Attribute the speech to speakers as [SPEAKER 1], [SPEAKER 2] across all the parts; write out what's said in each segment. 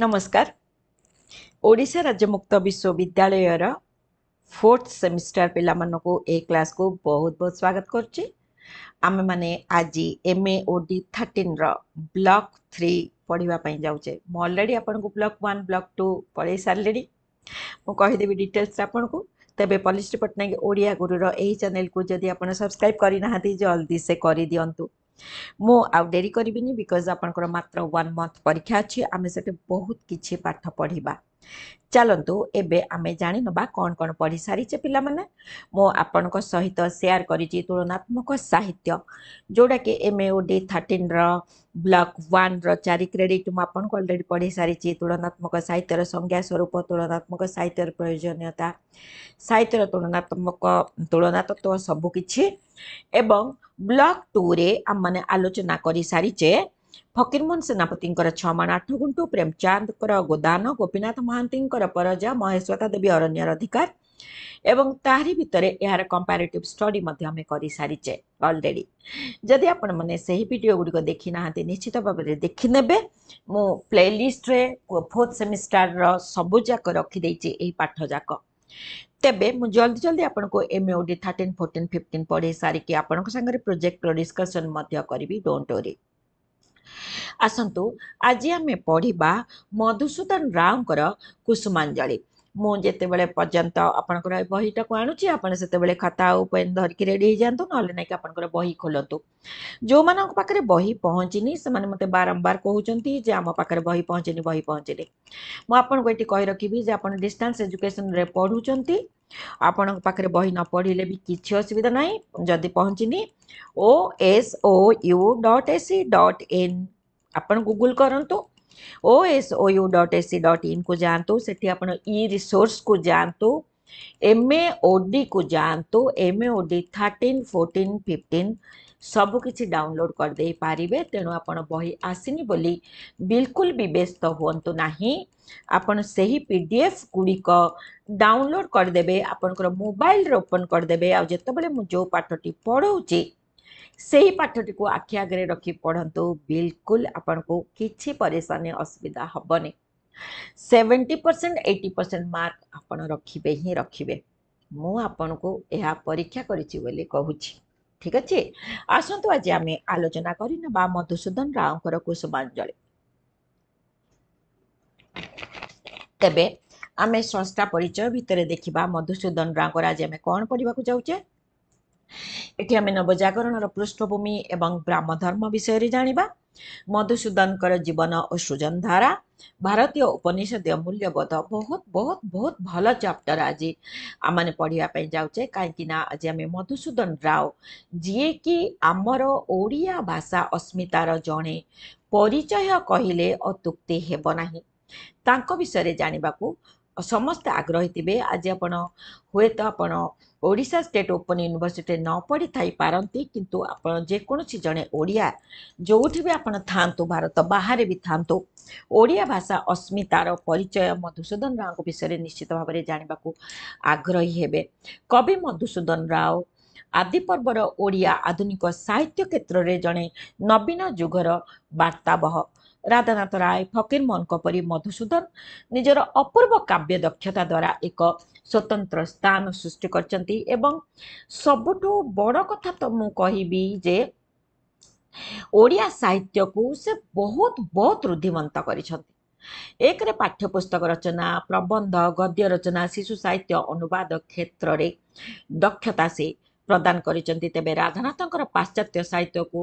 [SPEAKER 1] ନମସ୍କାର ଓଡ଼ିଶା ରାଜ୍ୟ ମୁକ୍ତ ବିଶ୍ୱବିଦ୍ୟାଳୟର ଫୋର୍ଥ ସେମିଷ୍ଟାର ପିଲାମାନଙ୍କୁ ଏ କ୍ଲାସ୍କୁ ବହୁତ ବହୁତ ସ୍ୱାଗତ କରୁଛି ଆମେମାନେ ଆଜି ଏମ୍ ଏ ଓ ଡି ଥାର୍ଟିନ୍ର ବ୍ଲକ୍ ଥ୍ରୀ ପଢ଼ିବା ପାଇଁ ଯାଉଛେ ମୁଁ ଅଲରେଡ଼ି ଆପଣଙ୍କୁ ବ୍ଲକ୍ ୱାନ୍ ବ୍ଲକ୍ ଟୁ ପଢ଼େଇ ସାରିଲିଣି ମୁଁ କହିଦେବି ଡିଟେଲ୍ସ ଆପଣଙ୍କୁ ତେବେ ପଲିଶ୍ରୀ ପଟ୍ଟନାୟକ ଓଡ଼ିଆ ଗୁରୁର ଏହି ଚ୍ୟାନେଲକୁ ଯଦି ଆପଣ ସବସ୍କ୍ରାଇବ୍ କରିନାହାନ୍ତି ଜଲ୍ଦି ସେ କରିଦିଅନ୍ତୁ ମୁଁ ଆଉ ଡେରି କରିବିନି ବିକଜ୍ ଆପଣଙ୍କର ମାତ୍ର ୱାନ୍ ମନ୍ଥ ପରୀକ୍ଷା ଅଛି ଆମେ ସେଠି ବହୁତ କିଛି ପାଠ ପଢ଼ିବା ଚାଲନ୍ତୁ ଏବେ ଆମେ ଜାଣିନେବା କ'ଣ କ'ଣ ପଢ଼ିସାରିଛେ ପିଲାମାନେ ମୁଁ ଆପଣଙ୍କ ସହିତ ସେୟାର କରିଛି ତୁଳନାତ୍ମକ ସାହିତ୍ୟ ଯେଉଁଟାକି ଏମ୍ ଏ ଓ ଡି ଥାର୍ଟିନ୍ର ବ୍ଲକ୍ ୱାନ୍ର ଚାରି କ୍ରେଡ଼ିଟ୍ ମୁଁ ଆପଣଙ୍କୁ ଅଲରେଡ଼ି ପଢ଼ିସାରିଛି ତୁଳନାତ୍ମକ ସାହିତ୍ୟର ସଂଜ୍ଞା ସ୍ୱରୂପ ତୁଳନାତ୍ମକ ସାହିତ୍ୟର ପ୍ରୟୋଜନୀୟତା ସାହିତ୍ୟର ତୁଳନାତ୍ମକ ତୁଳନାତତ୍ତ୍ୱ ସବୁକିଛି ଏବଂ ବ୍ଲକ୍ ଟୁରେ ଆମମାନେ ଆଲୋଚନା କରିସାରିଛେ ଫକୀରମୋହନ ସେନାପତିଙ୍କର ଛମାଣ ଆଠଗୁଣ୍ଟୁ ପ୍ରେମଚାନ୍ଦଙ୍କର ଗୋଦାନ ଗୋପୀନାଥ ମହାନ୍ତିଙ୍କର ପରଜା ମହେଶ୍ୱତା ଦେବୀ ଅରଣ୍ୟର ଅଧିକାର ଏବଂ ତାହାରି ଭିତରେ ଏହାର କମ୍ପାରିଟିଭ୍ ଷ୍ଟଡି ମଧ୍ୟ ଆମେ କରିସାରିଛେ ଅଲରେଡ଼ି ଯଦି ଆପଣମାନେ ସେହି ଭିଡ଼ିଓ ଗୁଡ଼ିକ ଦେଖିନାହାନ୍ତି ନିଶ୍ଚିତ ଭାବରେ ଦେଖିନେବେ ମୁଁ ପ୍ଲେଲିଷ୍ଟରେ ଫୋର୍ଥ ସେମିଷ୍ଟାରର ସବୁଯାକ ରଖିଦେଇଛି ଏହି ପାଠଯାକ ତେବେ ମୁଁ ଜଲ୍ଦି ଜଲ୍ଦି ଆପଣଙ୍କୁ M O D thirteen fourteen fifteen ପଢ଼େଇ ସାରିକି ଆପଣଙ୍କ ସାଙ୍ଗରେ ପ୍ରୋଜେକ୍ଟର ଡିସ୍କସନ୍ ମଧ୍ୟ କରିବି ଡୋଣ୍ଟ ଓରି ଆସନ୍ତୁ ଆଜି ଆମେ ପଢ଼ିବା ମଧୁସୂଦନ ରାଓଙ୍କର କୁସୁମାଞ୍ଜଳି ମୁଁ ଯେତେବେଳେ ପର୍ଯ୍ୟନ୍ତ ଆପଣଙ୍କର ବହିଟାକୁ ଆଣୁଛି ଆପଣ ସେତେବେଳେ ଖାତା ଆଉ ପେନ୍ ଧରିକି ରେଡ଼ି ହେଇଯାଆନ୍ତୁ ନହେଲେ ନାଇଁକି ଆପଣଙ୍କର ବହି ଖୋଲନ୍ତୁ ଯେଉଁମାନଙ୍କ ପାଖରେ ବହି ପହଞ୍ଚିନି ସେମାନେ ମୋତେ ବାରମ୍ବାର କହୁଛନ୍ତି ଯେ ଆମ ପାଖରେ ବହି ପହଞ୍ଚିନି ବହି ପହଞ୍ଚିନି ମୁଁ ଆପଣଙ୍କୁ ଏଠି କହି ରଖିବି ଯେ ଆପଣ ଡିଷ୍ଟାନ୍ସ ଏଜୁକେସନରେ ପଢ଼ୁଛନ୍ତି आपण बही न पढ़ले भी कि असुविधा ना जदि पहुँची ओ एसओ यू डट ए सी डट इन आप गुगुल करूँ ओ एसओ यू डट ए सी डट इन को जातु से रिसोर्स को जातु एम ए ओडी को जातु M A O D thirteen fourteen fifteen ସବୁକିଛି ଡାଉନଲୋଡ଼୍ କରିଦେଇ ପାରିବେ ତେଣୁ ଆପଣ ବହି ଆସିନି ବୋଲି ବିଲକୁଲ ବି ବ୍ୟସ୍ତ ହୁଅନ୍ତୁ ନାହିଁ ଆପଣ ସେହି ପି ଡି ଏଫ୍ ଗୁଡ଼ିକ ଡାଉନଲୋଡ଼୍ କରିଦେବେ ଆପଣଙ୍କର ମୋବାଇଲରେ ଓପନ୍ କରିଦେବେ ଆଉ ଯେତେବେଳେ ମୁଁ ଯେଉଁ ପାଠଟି ପଢ଼ାଉଛି ସେହି ପାଠଟିକୁ ଆଖି ଆଗରେ ରଖି ପଢ଼ନ୍ତୁ ବିଲକୁଲ ଆପଣଙ୍କୁ କିଛି ପରେଶାନୀ ଅସୁବିଧା ହେବନି seventy percent eighty percent mark ଆପଣ ରଖିବେ ହିଁ ରଖିବେ ମୁଁ ଆପଣଙ୍କୁ ଏହା ପରୀକ୍ଷା କରିଛି ବୋଲି କହୁଛି ঠিক ଅଛି ଆସନ୍ତୁ ଆଜି ଆମେ ଆଲୋଚନା କରିନେବା ମଧୁସୂଦନ ରାଓଙ୍କର କୁସୁମାଞ୍ଜଳି ତେବେ ଆମେ ସଂସ୍ଥା ପରିଚୟ ଭିତରେ ଦେଖିବା ମଧୁସୂଦନ ରାଓଙ୍କର ଆଜି ଆମେ କ'ଣ ପଢ଼ିବାକୁ ଯାଉଛେ ଏଠି ଆମେ ନବଜାଗରଣର ପୃଷ୍ଠଭୂମି ଏବଂ ବ୍ରାହ୍ମ ଧର୍ମ ବିଷୟରେ ଜାଣିବା ମଧୁସୂଦନଙ୍କର ଜୀବନ ଓ ସୃଜନଧାରା ଭାରତୀୟ ଉପନିଷଦୀୟ ମୂଲ୍ୟବୋଧ ବହୁତ ବହୁତ ବହୁତ ଭଲ ଚାପ୍ଟର ଆଜି ଆମମାନେ ପଢ଼ିବା ପାଇଁ ଯାଉଛେ କାହିଁକି ନା ଆଜି ଆମେ ମଧୁସୂଦନ ରାଓ ଯିଏକି ଆମର ଓଡ଼ିଆ ଭାଷା ଅସ୍ମିତାର ଜଣେ ପରିଚୟ କହିଲେ ଅତ୍ୟୁକ୍ତି ହେବ ନାହିଁ ତାଙ୍କ ବିଷୟରେ ଜାଣିବାକୁ ସମସ୍ତେ ଆଗ୍ରହୀ ଥିବେ ଆଜି ଆପଣ ହୁଏତ ଆପଣ ଓଡ଼ିଶା ଷ୍ଟେଟ୍ ଓପନ୍ ୟୁନିଭର୍ସିଟିରେ ନ ପଢ଼ିଥାଇପାରନ୍ତି କିନ୍ତୁ ଆପଣ ଯେକୌଣସି ଜଣେ ଓଡ଼ିଆ ଯେଉଁଠି ବି ଆପଣ ଥାଆନ୍ତୁ ଭାରତ ବାହାରେ ବି ଥାଆନ୍ତୁ ଓଡ଼ିଆ ଭାଷା ଅସ୍ମିତାର ପରିଚୟ ମଧୁସୂଦନ ରାଓଙ୍କ ବିଷୟରେ ନିଶ୍ଚିତ ଭାବରେ ଜାଣିବାକୁ ଆଗ୍ରହୀ ହେବେ କବି ମଧୁସୂଦନ ରାଓ ଆଦି ପର୍ବର ଓଡ଼ିଆ ଆଧୁନିକ ସାହିତ୍ୟ କ୍ଷେତ୍ରରେ ଜଣେ ନବୀନ ଯୁଗର ବାର୍ତ୍ତାବହ ରାଧାନାଥ ରାୟ ଫକୀର ମୋହନଙ୍କ ପରି ମଧୁସୂଦନ ନିଜର ଅପୂର୍ବ କାବ୍ୟ ଦକ୍ଷତା ଦ୍ୱାରା ଏକ ସ୍ୱତନ୍ତ୍ର ସ୍ଥାନ ସୃଷ୍ଟି କରିଛନ୍ତି ଏବଂ ସବୁଠୁ ବଡ଼ କଥା ତ ମୁଁ କହିବି ଯେ ଓଡ଼ିଆ ସାହିତ୍ୟକୁ ସେ ବହୁତ ବହୁତ ରୁଦ୍ଧିମନ୍ତ କରିଛନ୍ତି ଏକରେ ପାଠ୍ୟପୁସ୍ତକ ରଚନା ପ୍ରବନ୍ଧ ଗଦ୍ୟ ରଚନା ଶିଶୁ ସାହିତ୍ୟ ଅନୁବାଦ କ୍ଷେତ୍ରରେ ଦକ୍ଷତା ସେ ପ୍ରଦାନ କରିଛନ୍ତି ତେବେ ରାଧାନାଥଙ୍କର ପାଶ୍ଚାତ୍ୟ ସାହିତ୍ୟକୁ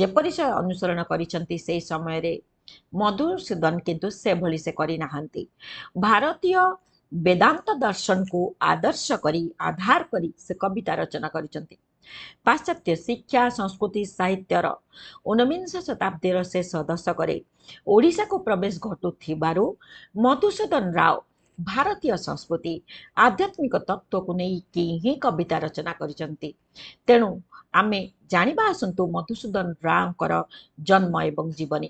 [SPEAKER 1] ଯେପରି ସେ ଅନୁସରଣ କରିଛନ୍ତି ସେହି ସମୟରେ ମଧୁସୂଦନ କିନ୍ତୁ ସେଭଳି ସେ କରିନାହାନ୍ତି ଭାରତୀୟ ବେଦାନ୍ତ ଦର୍ଶନକୁ ଆଦର୍ଶ କରି ଆଧାର କରି ସେ କବିତା ରଚନା କରିଛନ୍ତି ପାଶ୍ଚାତ୍ୟ ଶିକ୍ଷା ସଂସ୍କୃତି ସାହିତ୍ୟର ଉନବିଂଶ ଶତାବ୍ଦୀର ଶେଷ ଦଶକରେ ଓଡ଼ିଶାକୁ ପ୍ରବେଶ ଘଟୁଥିବାରୁ ମଧୁସୂଦନ ରାଓ ଭାରତୀୟ ସଂସ୍କୃତି ଆଧ୍ୟାତ୍ମିକ ତତ୍ତ୍ୱକୁ ନେଇକି ହିଁ କବିତା ରଚନା କରିଛନ୍ତି ତେଣୁ ଆମେ ଜାଣିବା ଆସନ୍ତୁ ମଧୁସୂଦନ ରାଓଙ୍କର ଜନ୍ମ ଏବଂ ଜୀବନୀ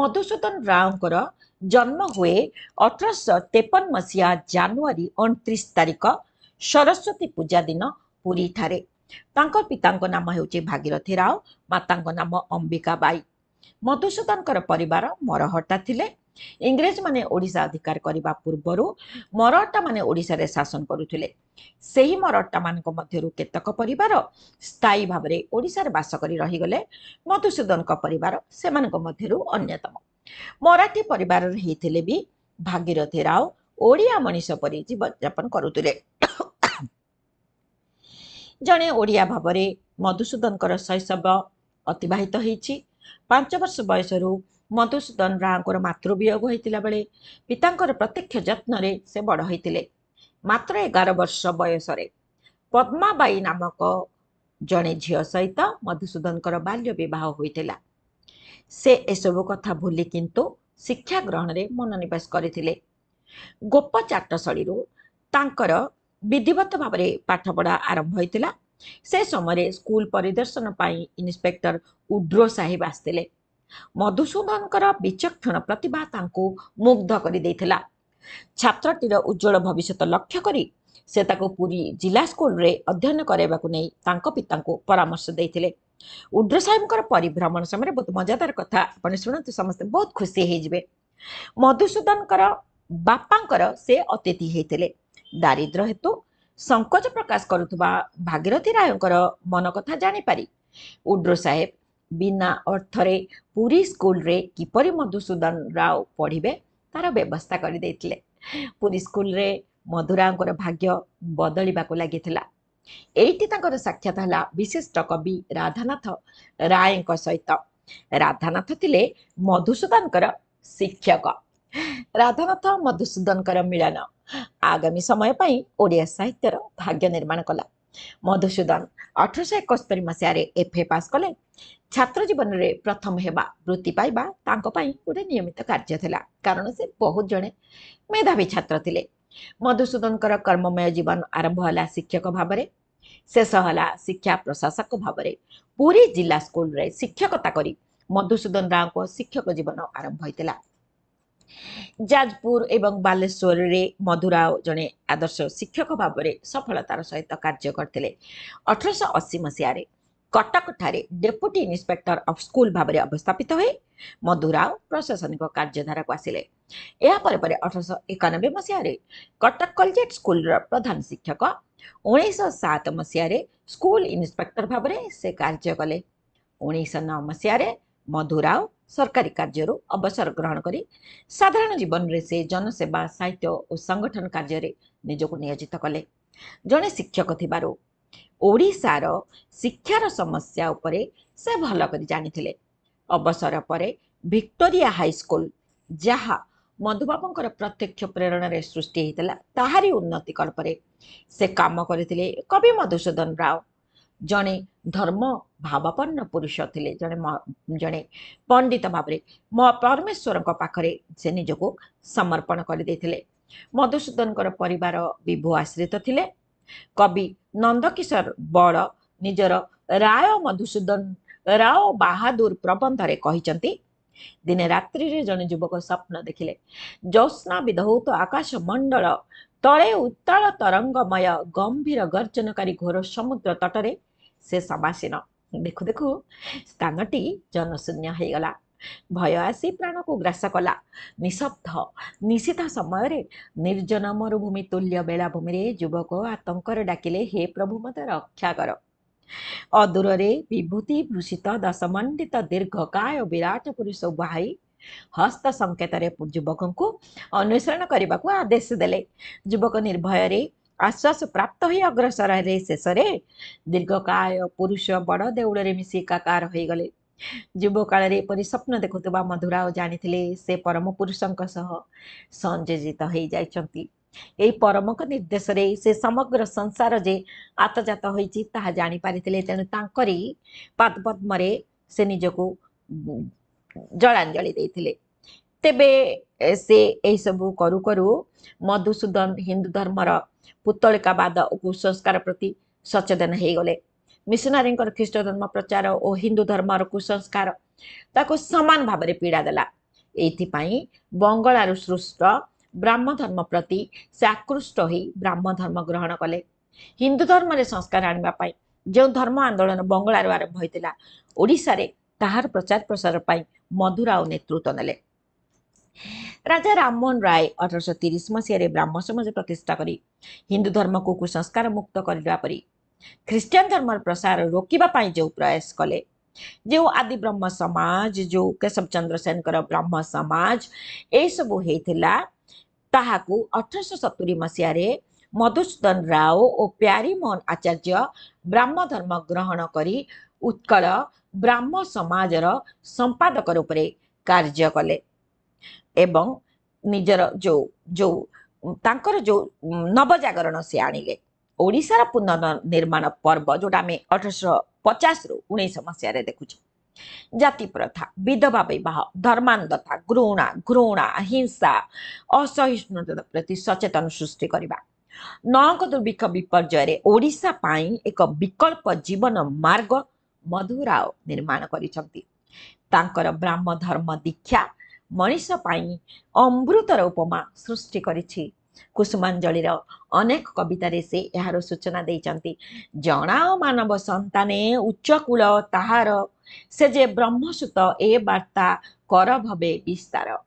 [SPEAKER 1] ମଧୁସୂଦନ ରାଓଙ୍କର ଜନ୍ମ ହୁଏ ଅଠରଶହ ତେପନ ମସିହା ଜାନୁଆରୀ ଅଣତିରିଶ ତାରିଖ ସରସ୍ୱତୀ ପୂଜା ଦିନ ପୁରୀଠାରେ ତାଙ୍କ ପିତାଙ୍କ ନାମ ହେଉଛି ଭାଗିରଥୀ ରାଓ ମାତାଙ୍କ ନାମ ଅମ୍ବିକା ବାଇ ମଧୁସୂଦନଙ୍କର ପରିବାର ମରହଟ୍ଟା ଥିଲେ ଇଂରେଜମାନେ ଓଡ଼ିଶା ଅଧିକାର କରିବା ପୂର୍ବରୁ ମରଟାମାନେ ଓଡ଼ିଶାରେ ଶାସନ କରୁଥିଲେ ସେହି ମରଟାମାନଙ୍କ ମଧ୍ୟରୁ କେତେକ ପରିବାର ସ୍ଥାୟୀ ଭାବରେ ଓଡ଼ିଶାରେ ବାସ କରି ରହିଗଲେ ମଧୁସୂଦନଙ୍କ ପରିବାର ସେମାନଙ୍କ ମଧ୍ୟରୁ ଅନ୍ୟତମ ମରାଠୀ ପରିବାରରେ ହେଇଥିଲେ ବି ଭାଗୀରଥି ରାଓ ଓଡ଼ିଆ ମଣିଷ ପରି ଜୀବନଯାପନ କରୁଥିଲେ ଜଣେ ଓଡ଼ିଆ ଭାବରେ ମଧୁସୂଦନଙ୍କର ଶୈଶବ ଅତିବାହିତ ହେଇଛି ପାଞ୍ଚ ବର୍ଷ ବୟସରୁ ମଧୁସୂଦନ ରାଙ୍କର ମାତୃବିୟୋଗ ହୋଇଥିଲା ବେଳେ ପିତାଙ୍କର ପ୍ରତ୍ୟକ୍ଷ ଯତ୍ନରେ ସେ ବଡ଼ ହୋଇଥିଲେ ମାତ୍ର ଏଗାର ବର୍ଷ ବୟସରେ ପଦ୍ମାବାଈ ନାମକ ଜଣେ ଝିଅ ସହିତ ମଧୁସୂଦନଙ୍କର ବାଲ୍ୟ ବିବାହ ହୋଇଥିଲା ସେ ଏସବୁ କଥା ଭୁଲି କିନ୍ତୁ ଶିକ୍ଷା ଗ୍ରହଣରେ ମନୋନିବେଶ କରିଥିଲେ ଗୋପ ଚାଟଶୈଳୀରୁ ତାଙ୍କର ବିଧିବତ ଭାବରେ ପାଠପଢ଼ା ଆରମ୍ଭ ହୋଇଥିଲା ସେ ସମୟରେ ସ୍କୁଲ ପରିଦର୍ଶନ ପାଇଁ ଇନ୍ସପେକ୍ଟର ଉଡ୍ରୋ ସାହିବ ଆସିଥିଲେ ମଧୁସୂଦନଙ୍କର ବିଚକ୍ଷଣ ପ୍ରତିଭା ତାଙ୍କୁ ମୁଗ୍ଧ କରିଦେଇଥିଲା ଛାତ୍ରଟିର ଉଜ୍ଜଳ ଭବିଷ୍ୟତ ଲକ୍ଷ୍ୟ କରି ସେ ତାକୁ ପୁରୀ ଜିଲ୍ଲା ସ୍କୁଲରେ ଅଧ୍ୟୟନ କରାଇବାକୁ ନେଇ ତାଙ୍କ ପିତାଙ୍କୁ ପରାମର୍ଶ ଦେଇଥିଲେ ଉଡ୍ର ସାହେବଙ୍କର ପରିଭ୍ରମଣ ସମୟରେ ବହୁତ ମଜାଦାର କଥା ଆପଣ ଶୁଣନ୍ତୁ ସମସ୍ତେ ବହୁତ ଖୁସି ହେଇଯିବେ ମଧୁସୂଦନଙ୍କର ବାପାଙ୍କର ସେ ଅତିଥି ହେଇଥିଲେ ଦାରିଦ୍ର୍ୟ ହେତୁ ସଙ୍କୋଚ ପ୍ରକାଶ କରୁଥିବା ଭାଗୀରଥୀ ରାୟଙ୍କର ମନ କଥା ଜାଣିପାରି ଉଡ୍ର ସାହେବ ବିନା ଅର୍ଥରେ ପୁରୀ ସ୍କୁଲରେ କିପରି ମଧୁସୂଦନ ରାଓ ପଢ଼ିବେ ତା'ର ବ୍ୟବସ୍ଥା କରିଦେଇଥିଲେ ପୁରୀ ସ୍କୁଲରେ ମଧୁରାଓଙ୍କର ଭାଗ୍ୟ ବଦଳିବାକୁ ଲାଗିଥିଲା ଏଇଠି ତାଙ୍କର ସାକ୍ଷାତ ହେଲା ବିଶିଷ୍ଟ କବି ରାଧାନାଥ ରାୟଙ୍କ ସହିତ ରାଧାନାଥ ଥିଲେ ମଧୁସୂଦନଙ୍କର ଶିକ୍ଷକ ରାଧାନାଥ ମଧୁସୂଦନଙ୍କର ମିଳନ ଆଗାମୀ ସମୟ ପାଇଁ ଓଡ଼ିଆ ସାହିତ୍ୟର ଭାଗ୍ୟ ନିର୍ମାଣ କଲା ମଧୁସୂଦନ ଅଠରଶହ ଏକସ୍ତରୀ ମସିହାରେ ଏଫ୍ଏ ପାସ୍ କଲେ ଛାତ୍ର ଜୀବନରେ ପ୍ରଥମ ହେବା ବୃତ୍ତି ପାଇବା ତାଙ୍କ ପାଇଁ ଗୋଟେ ନିୟମିତ କାର୍ଯ୍ୟ ଥିଲା କାରଣ ସେ ବହୁତ ଜଣେ ମେଧାବୀ ଛାତ୍ର ଥିଲେ ମଧୁସୂଦନଙ୍କର କର୍ମମୟ ଜୀବନ ଆରମ୍ଭ ହେଲା ଶିକ୍ଷକ ଭାବରେ ଶେଷ ହେଲା ଶିକ୍ଷା ପ୍ରଶାସକ ଭାବରେ ପୁରୀ ଜିଲ୍ଲା ସ୍କୁଲରେ ଶିକ୍ଷକତା କରି ମଧୁସୂଦନ ରାଓଙ୍କ ଶିକ୍ଷକ ଜୀବନ ଆରମ୍ଭ ହୋଇଥିଲା ଯାଜପୁର ଏବଂ ବାଲେଶ୍ୱରରେ ମଧୁରା ଜଣେ ଆଦର୍ଶ ଶିକ୍ଷକ ଭାବରେ ସଫଳତାର ସହିତ କାର୍ଯ୍ୟ କରିଥିଲେ ଅଠରଶହ ଅଶୀ ମସିହାରେ କଟକଠାରେ ଡେପୁଟି ଇନ୍ସପେକ୍ଟର ଅଫ୍ ସ୍କୁଲ ଭାବରେ ଅବସ୍ଥାପିତ ହୋଇ ମଧୁରାଓ ପ୍ରଶାସନିକ କାର୍ଯ୍ୟଧାରାକୁ ଆସିଲେ ଏହାପରେ ପରେ ଅଠରଶହ ଏକାନବେ ମସିହାରେ କଟକ କଲଜେଟ୍ ସ୍କୁଲର ପ୍ରଧାନ ଶିକ୍ଷକ ଉଣେଇଶହ ସାତ ମସିହାରେ ସ୍କୁଲ ଇନ୍ସପେକ୍ଟର ଭାବରେ ସେ କାର୍ଯ୍ୟ କଲେ ଉଣେଇଶହ ନଅ ମସିହାରେ ମଧୁରାଓ ସରକାରୀ କାର୍ଯ୍ୟରୁ ଅବସର ଗ୍ରହଣ କରି ସାଧାରଣ ଜୀବନରେ ସେ ଜନସେବା ସାହିତ୍ୟ ଓ ସଂଗଠନ କାର୍ଯ୍ୟରେ ନିଜକୁ ନିୟୋଜିତ କଲେ ଜଣେ ଶିକ୍ଷକ ଥିବାରୁ ଓଡ଼ିଶାର ଶିକ୍ଷାର ସମସ୍ୟା ଉପରେ ସେ ଭଲ କରି ଜାଣିଥିଲେ ଅବସର ପରେ ଭିକ୍ଟୋରିଆ ହାଇସ୍କୁଲ ଯାହା ମଧୁବାବୁଙ୍କର ପ୍ରତ୍ୟକ୍ଷ ପ୍ରେରଣାରେ ସୃଷ୍ଟି ହୋଇଥିଲା ତାହାରି ଉନ୍ନତି କଳ୍ପରେ ସେ କାମ କରିଥିଲେ କବି ମଧୁସୂଦନ ରାଓ ଜଣେ ଧର୍ମ ଭାବାପନ୍ନ ପୁରୁଷ ଥିଲେ ଜଣେ ଜଣେ ପଣ୍ଡିତ ଭାବରେ ପରମେଶ୍ୱରଙ୍କ ପାଖରେ ସେ ନିଜକୁ ସମର୍ପଣ କରିଦେଇଥିଲେ ମଧୁସୂଦନଙ୍କର ପରିବାର ବିଭୁ ଆଶ୍ରିତ ଥିଲେ କବି ନନ୍ଦକିଶୋର ବଳ ନିଜର ରାୟ ମଧୁସୂଦନ ରାଓ ବାହାଦୁର ପ୍ରବନ୍ଧରେ କହିଛନ୍ତି ଦିନେ ରାତ୍ରିରେ ଜଣେ ଯୁବକ ସ୍ୱପ୍ନ ଦେଖିଲେ ଜ୍ୟୋତ୍ସ୍ନା ଆକାଶ ମଣ୍ଡଳ ତଳେ ଉତ୍ତାଳ ତରଙ୍ଗମୟ ଗମ୍ଭୀର ଗର୍ଜନକାରୀ ଘୋର ସମୁଦ୍ର ତଟରେ ସେ ସମାସୀନ ଦେଖୁ ଦେଖୁ ସ୍ଥାନଟି ଜନଶୂନ୍ୟ ହୋଇଗଲା ଭୟ ଆସି ପ୍ରାଣକୁ ଗ୍ରାସ କଲା ନିଶବ୍ଦ ନିଶିତ ସମୟରେ ନିର୍ଜନ ମରୁଭୂମି ତୁଲ୍ୟ ବେଳାଭୂମିରେ ଯୁବକ ଆତଙ୍କର ଡାକିଲେ ହେ ପ୍ରଭୁ ମୋତେ ରକ୍ଷା କର ଅଦୂରରେ ବିଭୂତି ଭୂଷିତ ଦଶମଣ୍ଡିତ ଦୀର୍ଘକାୟ ବିରାଟ ପୁରୁଷ ବାହାଇ ହସ୍ତ ସଙ୍କେତରେ ଯୁବକଙ୍କୁ ଅନ୍ୱେଷଣ କରିବାକୁ ଆଦେଶ ଦେଲେ ଯୁବକ ନିର୍ଭୟରେ ଆଶ୍ୱାସ ପ୍ରାପ୍ତ ହୋଇ ଅଗ୍ରସର ହେଲେ ଶେଷରେ ଦୀର୍ଘକାୟ ପୁରୁଷ ବଡ଼ ଦେଉଳରେ ମିଶି ଏକାକାର ହୋଇଗଲେ ଯୁବ କାଳରେ ଏପରି ସ୍ୱପ୍ନ ଦେଖୁଥିବା ମଧୁରା ଓ ଜାଣିଥିଲେ ସେ ପରମ ପୁରୁଷଙ୍କ ସହ ସଂଯୋଜିତ ହୋଇଯାଇଛନ୍ତି ଏହି ପରମଙ୍କ ନିର୍ଦ୍ଦେଶରେ ସେ ସମଗ୍ର ସଂସାର ଯେ ଆତଜାତ ହୋଇଛି ତାହା ଜାଣିପାରିଥିଲେ ତେଣୁ ତାଙ୍କରି ପାଦପଦ୍ମରେ ସେ ନିଜକୁ ଜଳାଞ୍ଜଳି ଦେଇଥିଲେ ତେବେ ସେ ଏହିସବୁ କରୁ କରୁ ମଧୁସୂଦନ ହିନ୍ଦୁ ଧର୍ମର ପୁତ୍ତଳିକାବାଦ ଓ କୁସଂସ୍କାର ପ୍ରତି ସଚେତନ ହେଇଗଲେ ମିଶନାରୀଙ୍କର ଖ୍ରୀଷ୍ଟ ଧର୍ମ ପ୍ରଚାର ଓ ହିନ୍ଦୁ ଧର୍ମର କୁସଂସ୍କାର ତାକୁ ସମାନ ଭାବରେ ପୀଡ଼ା ଦେଲା ଏଇଥିପାଇଁ ବଙ୍ଗଳାରୁ ସୃଷ୍ଟ ବ୍ରାହ୍ମ ଧର୍ମ ପ୍ରତି ସେ ଆକୃଷ୍ଟ ହୋଇ ବ୍ରାହ୍ମ ଧର୍ମ ଗ୍ରହଣ କଲେ ହିନ୍ଦୁ ଧର୍ମରେ ସଂସ୍କାର ଆଣିବା ପାଇଁ ଯେଉଁ ଧର୍ମ ଆନ୍ଦୋଳନ ବଙ୍ଗଳାରୁ ଆରମ୍ଭ ହୋଇଥିଲା ଓଡ଼ିଶାରେ ତାହାର ପ୍ରଚାର ପ୍ରସାର ପାଇଁ ମଧୁରାଓ ନେତୃତ୍ୱ ନେଲେ राजा रोहन राई अठार सौतिस मस समाज प्रतिष्ठा हिन्दु धर्मको कुसंस्कारमुक्त गर्दा परि ख्रिस्टियन धर्म प्रसार रोकिप प्रयास कले जो आदि ब्रह्म समाज सेन सम्र सेनको ब्रह्मसमाज ए अठर सतुरी मसहार मधुसूदन राव ओ मोहन आचार्य धर्म ग्रहण कि उत्कल ब्राह्मसमाज र सम्पादक कार्य कले ଏବଂ ନିଜର ଯୋଉ ଯୋଉ ତାଙ୍କର ଯୋଉ ନବଜାଗରଣ ସେ ଆଣିଲେ ଓଡ଼ିଶାର ପୁନର୍ନିର୍ମାଣ ପର୍ବ ଯୋଉଟା ଆମେ ଅଠରଶହ ପଚାଶରୁ ଉଣେଇଶ ମସିହାରେ ଦେଖୁଛୁ ଜାତି ପ୍ରଥା ବିଧବା ବିବାହ ଧର୍ମାନ୍ଧତା ଘୃଣା ଘୃଣା ହିଂସା ଅସହିଷ୍ଣୁତା ପ୍ରତି ସଚେତନ ସୃଷ୍ଟି କରିବା ନଅଙ୍କ ଦୁର୍ଭିକ୍ଷ ବିପର୍ଯ୍ୟୟରେ ଓଡ଼ିଶା ପାଇଁ ଏକ ବିକଳ୍ପ ଜୀବନ ମାର୍ଗ ମଧୁରାଓ ନିର୍ମାଣ କରିଛନ୍ତି ତାଙ୍କର ବ୍ରାହ୍ମ ଧର୍ମ ଦୀକ୍ଷା ମଣିଷ ପାଇଁ ଅମୃତର ଉପମା ସୃଷ୍ଟି କରିଛି କୁସୁମାଞ୍ଜଳିର ଅନେକ କବିତାରେ ସେ ଏହାର ସୂଚନା ଦେଇଛନ୍ତି ଜଣାଅ ମାନବ ସନ୍ତାନେ ଉଚ୍ଚକୂଳ ତାହାର ସେ ଯେ ବ୍ରହ୍ମସୂତ ଏ ବାର୍ତ୍ତା କର ଭବେ ବିସ୍ତାର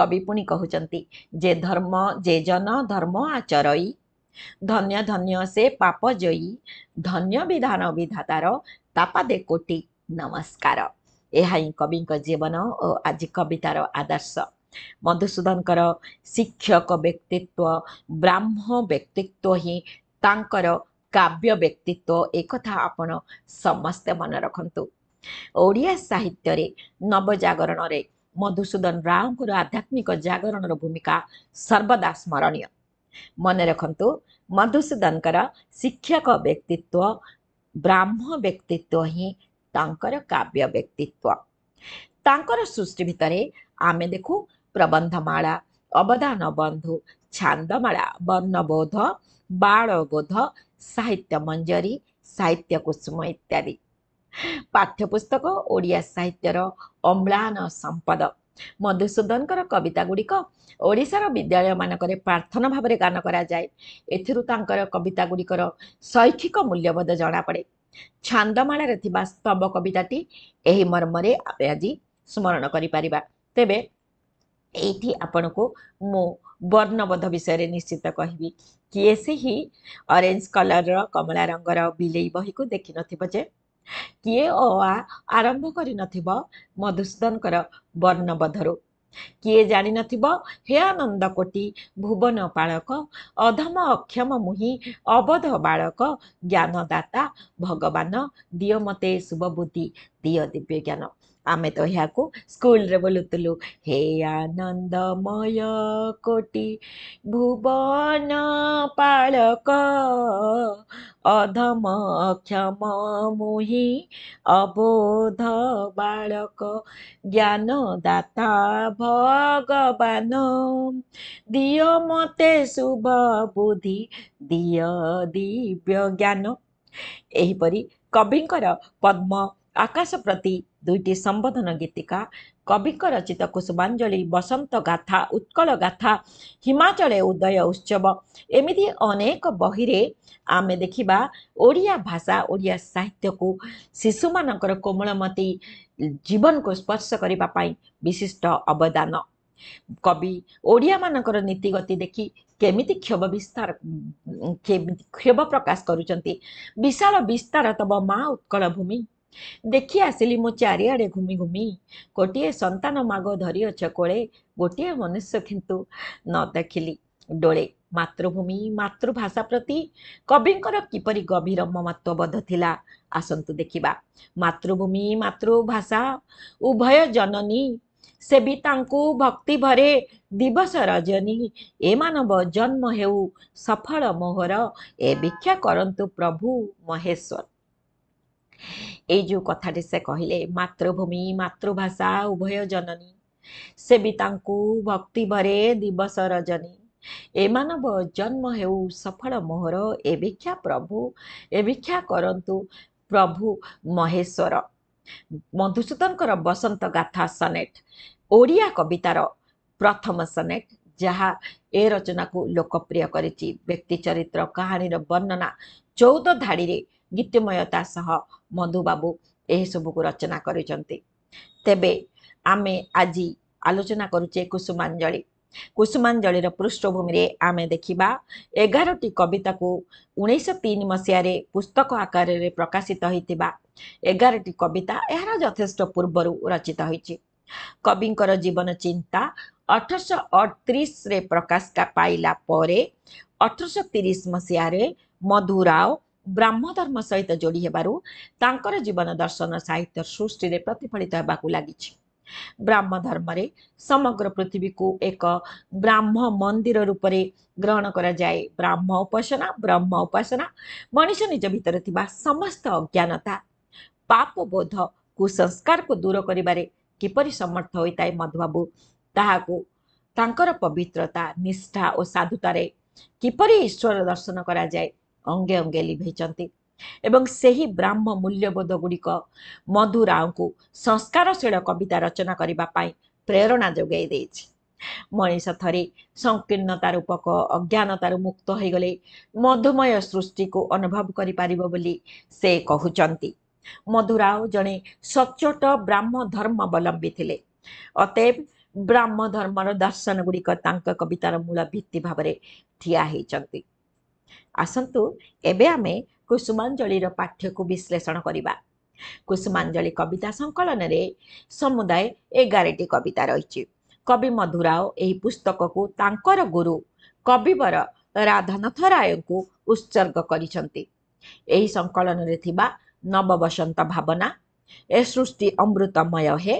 [SPEAKER 1] କବି ପୁଣି କହୁଛନ୍ତି ଯେ ଧର୍ମ ଯେ ଜନ ଧର୍ମ ଆଚରଇ ଧନ୍ୟ ଧନ୍ୟ ସେ ପାପ ଜୟୀ ଧନ୍ୟ ବିଧାନ ବିଧାତାର ତାପାଦେ କୋଟି ନମସ୍କାର ଏହା ହିଁ କବିଙ୍କ ଜୀବନ ଓ ଆଜି କବିତାର ଆଦର୍ଶ ମଧୁସୂଦନଙ୍କର ଶିକ୍ଷକ ବ୍ୟକ୍ତିତ୍ୱ ବ୍ରାହ୍ମ ବ୍ୟକ୍ତିତ୍ୱ ହିଁ ତାଙ୍କର କାବ୍ୟ ବ୍ୟକ୍ତିତ୍ୱ ଏକଥା ଆପଣ ସମସ୍ତେ ମନେ ରଖନ୍ତୁ ଓଡ଼ିଆ ସାହିତ୍ୟରେ ନବଜାଗରଣରେ ମଧୁସୂଦନ ରାଓଙ୍କର ଆଧ୍ୟାତ୍ମିକ ଜାଗରଣର ଭୂମିକା ସର୍ବଦା ସ୍ମରଣୀୟ ମନେ ରଖନ୍ତୁ ମଧୁସୂଦନଙ୍କର ଶିକ୍ଷକ ବ୍ୟକ୍ତିତ୍ୱ ବ୍ରାହ୍ମ ବ୍ୟକ୍ତିତ୍ୱ ହିଁ ତାଙ୍କର କାବ୍ୟ ବ୍ୟକ୍ତିତ୍ୱ ତାଙ୍କର ସୃଷ୍ଟି ଭିତରେ ଆମେ ଦେଖୁ ପ୍ରବନ୍ଧମାଳା ଅବଦାନ ବନ୍ଧୁ ଛାନ୍ଦମାଳା ବର୍ଣ୍ଣବୋଧ ବାଳବୋଧ ସାହିତ୍ୟ ମଞ୍ଜରୀ ସାହିତ୍ୟ କୁସୁମ ଇତ୍ୟାଦି ପାଠ୍ୟପୁସ୍ତକ ଓଡ଼ିଆ ସାହିତ୍ୟର ଅମ୍ଳାନ ସମ୍ପଦ ମଧୁସୂଦନଙ୍କର କବିତା ଗୁଡ଼ିକ ଓଡ଼ିଶାର ବିଦ୍ୟାଳୟମାନଙ୍କରେ ପ୍ରାର୍ଥନା ଭାବରେ ଗାନ କରାଯାଏ ଏଥିରୁ ତାଙ୍କର କବିତା ଗୁଡ଼ିକର ଶୈକ୍ଷିକ ମୂଲ୍ୟବୋଧ ଜଣାପଡ଼େ ଛାନ୍ଦମାଳାରେ ଥିବା ସ୍ତବ କବିତାଟି ଏହି ମର୍ମରେ ଆମେ ଆଜି ସ୍ମରଣ କରିପାରିବା ତେବେ ଏଇଠି ଆପଣଙ୍କୁ ମୁଁ ବର୍ଣ୍ଣବୋଧ ବିଷୟରେ ନିଶ୍ଚିତ କହିବି କିଏ ସେହି ଅରେଞ୍ଜ କଲର୍ର କମଳା ରଙ୍ଗର ବିଲେଇ ବହିକୁ ଦେଖିନଥିବ ଯେ କିଏ ଓ ଆ ଆରମ୍ଭ କରିନଥିବ ମଧୁସୂଦନଙ୍କର ବର୍ଣ୍ଣବୋଧରୁ କିଏ ଜାଣିନଥିବ ହେ ଆନନ୍ଦ କୋଟି ଭୁବନ ପାଳକ ଅଧମ ଅକ୍ଷମ ମୁହିଁ ଅବଧ ବାଳକ ଜ୍ଞାନଦାତା ଭଗବାନ ଦିଅ ମୋତେ ଶୁଭବୁଦ୍ଧି ଦିଅ ଦିବ୍ୟ ଜ୍ଞାନ ଆମେ ତ ଏହାକୁ ସ୍କୁଲରେ ବୋଲୁଥିଲୁ ହେ ଆନନ୍ଦମୟ କୋଟି ଭୁବନ ପାଳକ ଅଧମ କ୍ଷମ ମୁହିଁ ଅବୋଧ ବାଳକ ଜ୍ଞାନଦାତା ଭଗବାନ ଦିଅ ମୋତେ ଶୁଭ ବୁଦ୍ଧି ଦିଅ ଦିବ୍ୟ ଜ୍ଞାନ ଏହିପରି କବିଙ୍କର ପଦ୍ମ ଆକାଶ ପ୍ରତି ଦୁଇଟି ସମ୍ବୋଧନ ଗୀତିକା କବିଙ୍କ ରଚିତ କୁସୁମାଞ୍ଜଳି ବସନ୍ତ ଗାଥା ଉତ୍କଳ ଗାଥା ହିମାଚଳେ ଉଦୟ ଉତ୍ସବ ଏମିତି ଅନେକ ବହିରେ ଆମେ ଦେଖିବା ଓଡ଼ିଆ ଭାଷା ଓଡ଼ିଆ ସାହିତ୍ୟକୁ ଶିଶୁମାନଙ୍କର କୋମଳମତୀ ଜୀବନକୁ ସ୍ପର୍ଶ କରିବା ପାଇଁ ବିଶିଷ୍ଟ ଅବଦାନ କବି ଓଡ଼ିଆମାନଙ୍କର ନୀତିଗତି ଦେଖି କେମିତି କ୍ଷୋଭ ବିସ୍ତାର କ୍ଷୋଭ ପ୍ରକାଶ କରୁଛନ୍ତି ବିଶାଳ ବିସ୍ତାର ତବ ମା ଉତ୍କଳ ଭୂମି ଦେଖି ଆସିଲି ମୋ ଚାରିଆଡ଼େ ଘୁମି ଘୁମି ଗୋଟିଏ ସନ୍ତାନ ମାଗ ଧରିଅଛ କୋଳେ ଗୋଟିଏ ମନୁଷ୍ୟ କିନ୍ତୁ ନ ଦେଖିଲି ଡୋଳେ ମାତୃଭୂମି ମାତୃଭାଷା ପ୍ରତି କବିଙ୍କର କିପରି ଗଭୀର ମମତ୍ୱବୋଧ ଥିଲା ଆସନ୍ତୁ ଦେଖିବା ମାତୃଭୂମି ମାତୃଭାଷା ଉଭୟ ଜନନୀ ସେ ବି ତାଙ୍କୁ ଭକ୍ତି ଭରେ ଦିବସ ରଜନୀ ଏମାନବ ଜନ୍ମ ହେଉ ସଫଳ ମୋହର ଏ ଭିକ୍ଷା କରନ୍ତୁ ପ୍ରଭୁ ମହେଶ୍ୱର ଏଇ ଯେଉଁ କଥାଟି ସେ କହିଲେ ମାତୃଭୂମି ମାତୃଭାଷା ଉଭୟ ଜନନୀ ସେ ବି ତାଙ୍କୁ ଭକ୍ତି ଭରେ ଦିବସ ରଜନୀ ଏମାନବ ଜନ୍ମ ହେଉ ସଫଳ ମୋହର ଏଭିକ୍ଷା ପ୍ରଭୁ ଏଭିକ୍ଷା କରନ୍ତୁ ପ୍ରଭୁ ମହେଶ୍ୱର ମଧୁସୂଦନଙ୍କର ବସନ୍ତ ଗାଥା ସନେଟ୍ ଓଡ଼ିଆ କବିତାର ପ୍ରଥମ ସନେଟ୍ ଯାହା ଏ ରଚନାକୁ ଲୋକପ୍ରିୟ କରିଛି ବ୍ୟକ୍ତି ଚରିତ୍ର କାହାଣୀର ବର୍ଣ୍ଣନା ଚଉଦ ଧାଡ଼ିରେ ଗୀତିମୟତା ସହ ମଧୁବାବୁ ଏହିସବୁକୁ ରଚନା କରିଛନ୍ତି ତେବେ ଆମେ ଆଜି ଆଲୋଚନା କରୁଛେ କୁସୁମାଞ୍ଜଳି କୁସୁମାଞ୍ଜଳିର ପୃଷ୍ଠଭୂମିରେ ଆମେ ଦେଖିବା ଏଗାରଟି କବିତାକୁ ଉଣେଇଶହ ତିନି ମସିହାରେ ପୁସ୍ତକ ଆକାରରେ ପ୍ରକାଶିତ ହୋଇଥିବା ଏଗାରଟି କବିତା ଏହାର ଯଥେଷ୍ଟ ପୂର୍ବରୁ ରଚିତ ହୋଇଛି କବିଙ୍କର ଜୀବନ ଚିନ୍ତା ଅଠରଶହ ଅଠତିରିଶରେ ପ୍ରକାଶ ପାଇଲା ପରେ ଅଠରଶହ ତିରିଶ ମସିହାରେ ମଧୁରାଓ ବ୍ରାହ୍ମଧର୍ମ ସହିତ ଯୋଡ଼ି ହେବାରୁ ତାଙ୍କର ଜୀବନ ଦର୍ଶନ ସାହିତ୍ୟ ସୃଷ୍ଟିରେ ପ୍ରତିଫଳିତ ହେବାକୁ ଲାଗିଛି ବ୍ରାହ୍ମଧର୍ମରେ ସମଗ୍ର ପୃଥିବୀକୁ ଏକ ବ୍ରାହ୍ମ ମନ୍ଦିର ରୂପରେ ଗ୍ରହଣ କରାଯାଏ ବ୍ରାହ୍ମ ଉପାସନା ବ୍ରହ୍ମ ଉପାସନା ମଣିଷ ନିଜ ଭିତରେ ଥିବା ସମସ୍ତ ଅଜ୍ଞାନତା ପାପବୋଧ କୁସଂସ୍କାରକୁ ଦୂର କରିବାରେ କିପରି ସମର୍ଥ ହୋଇଥାଏ ମଧୁବାବୁ ତାହାକୁ ତାଙ୍କର ପବିତ୍ରତା ନିଷ୍ଠା ଓ ସାଧୁତାରେ କିପରି ଈଶ୍ୱର ଦର୍ଶନ କରାଯାଏ ଅଙ୍ଗେ ଅଙ୍ଗେ ଲିଭେଇଛନ୍ତି ଏବଂ ସେହି ବ୍ରାହ୍ମ ମୂଲ୍ୟବୋଧ ମୂଲ୍ୟବୋଧଗୁଡ଼ିକ ମଧୁରାଓଙ୍କୁ ସଂସ୍କାରଶୀଳ କବିତା ରଚନା କରିବା ପାଇଁ ପ୍ରେରଣା ଯୋଗାଇ ଦେଇଛି ମଣିଷ ଥରେ ସଂକୀର୍ଣ୍ଣତା ରୂପକ ଅଜ୍ଞାନତାରୁ ମୁକ୍ତ ହୋଇଗଲେ ମଧୁମୟ ସୃଷ୍ଟିକୁ ଅନୁଭବ କରିପାରିବ ବୋଲି ସେ କହୁଛନ୍ତି ମଧୁରାଓ ଜଣେ ସଚ୍ଚୋଟ ବ୍ରାହ୍ମ ଧର୍ମାବଲମ୍ବୀ ଥିଲେ ଅତେବ ବ୍ରାହ୍ମ ଧର୍ମର ଗୁଡ଼ିକ ତାଙ୍କ କବିତାର ମୂଳ ଭିତ୍ତି ଭାବରେ ଠିଆ ହୋଇଛନ୍ତି ଆସନ୍ତୁ ଏବେ ଆମେ କୁସୁମାଞ୍ଜଳିର ପାଠ୍ୟକୁ ବିଶ୍ଳେଷଣ କରିବା କୁସୁମାଞ୍ଜଳି କବିତା ସଙ୍କଳନରେ ସମୁଦାୟ ଏଗାରଟି କବିତା ରହିଛି କବି ମଧୁରାଓ ଏହି ପୁସ୍ତକକୁ ତାଙ୍କର ଗୁରୁ କବିବର ରାଧାନାଥ ରାୟଙ୍କୁ ଉତ୍ସର୍ଗ କରିଛନ୍ତି ଏହି ସଙ୍କଳନରେ ଥିବା ନବବସନ୍ତ ଭାବନା ଏ ସୃଷ୍ଟି ଅମୃତମୟ ହେ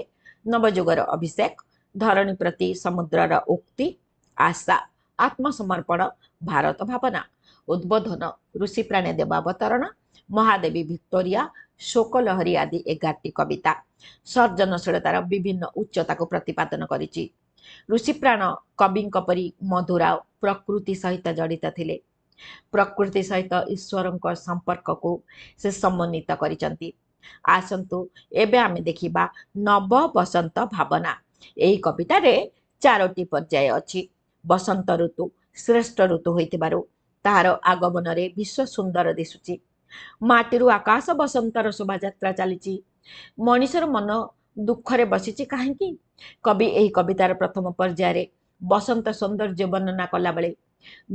[SPEAKER 1] ନବଯୁଗର ଅଭିଷେକ ଧରଣୀ ପ୍ରତି ସମୁଦ୍ରର ଉକ୍ତି ଆଶା ଆତ୍ମସମର୍ପଣ ଭାରତ ଭାବନା ଉଦ୍ବୋଧନ ଋଷି ପ୍ରାଣୀ ଦେବାବତରଣ ମହାଦେବୀ ଭିକ୍ଟୋରିଆ ଶୋକଲହରୀ ଆଦି ଏଗାରଟି କବିତା ସର୍ଜନଶୀଳତାର ବିଭିନ୍ନ ଉଚ୍ଚତାକୁ ପ୍ରତିପାଦନ କରିଛି ଋଷିପ୍ରାଣ କବିଙ୍କ ପରି ମଧୁରା ପ୍ରକୃତି ସହିତ ଜଡ଼ିତ ଥିଲେ ପ୍ରକୃତି ସହିତ ଈଶ୍ୱରଙ୍କ ସମ୍ପର୍କକୁ ସେ ସମନ୍ୱିତ କରିଛନ୍ତି ଆସନ୍ତୁ ଏବେ ଆମେ ଦେଖିବା ନବ ବସନ୍ତ ଭାବନା ଏହି କବିତାରେ ଚାରୋଟି ପର୍ଯ୍ୟାୟ ଅଛି ବସନ୍ତ ଋତୁ ଶ୍ରେଷ୍ଠ ଋତୁ ହୋଇଥିବାରୁ ତାହାର ଆଗମନରେ ବିଶ୍ୱ ସୁନ୍ଦର ଦିଶୁଛି ମାଟିରୁ ଆକାଶ ବସନ୍ତର ଶୋଭାଯାତ୍ରା ଚାଲିଛି ମଣିଷର ମନ ଦୁଃଖରେ ବସିଛି କାହିଁକି କବି ଏହି କବିତାର ପ୍ରଥମ ପର୍ଯ୍ୟାୟରେ ବସନ୍ତ ସୌନ୍ଦର୍ଯ୍ୟ ବର୍ଣ୍ଣନା କଲାବେଳେ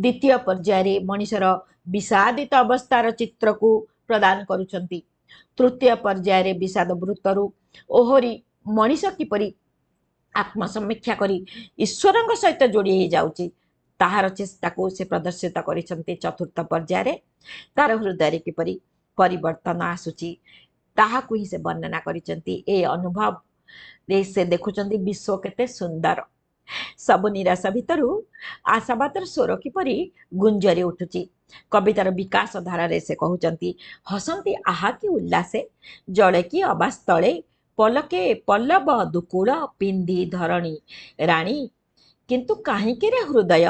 [SPEAKER 1] ଦ୍ୱିତୀୟ ପର୍ଯ୍ୟାୟରେ ମଣିଷର ବିଷାଦିତ ଅବସ୍ଥାର ଚିତ୍ରକୁ ପ୍ରଦାନ କରୁଛନ୍ତି ତୃତୀୟ ପର୍ଯ୍ୟାୟରେ ବିଷାଦ ବୃତ୍ତରୁ ଓହରି ମଣିଷ କିପରି ଆତ୍ମସମୀକ୍ଷା କରି ଈଶ୍ୱରଙ୍କ ସହିତ ଯୋଡ଼ି ହେଇଯାଉଛି तहार चेष्टा को से प्रदर्शित कर चतुर्थ पर्यायर तार हृदय किपर पर आसूरी से वर्णना कर अनुभव से देखुं विश्व केत सुंदर सब निराशा भितर आशावादर स्वर किपर गुंजरी उठू कवित विकास धारा से कहते हसती आहा कि उल्लासे जड़े कि अबास्त पलके पल्लव दुकूल पिंधि धरणी राणी कन्ु काहीँकरे हृदय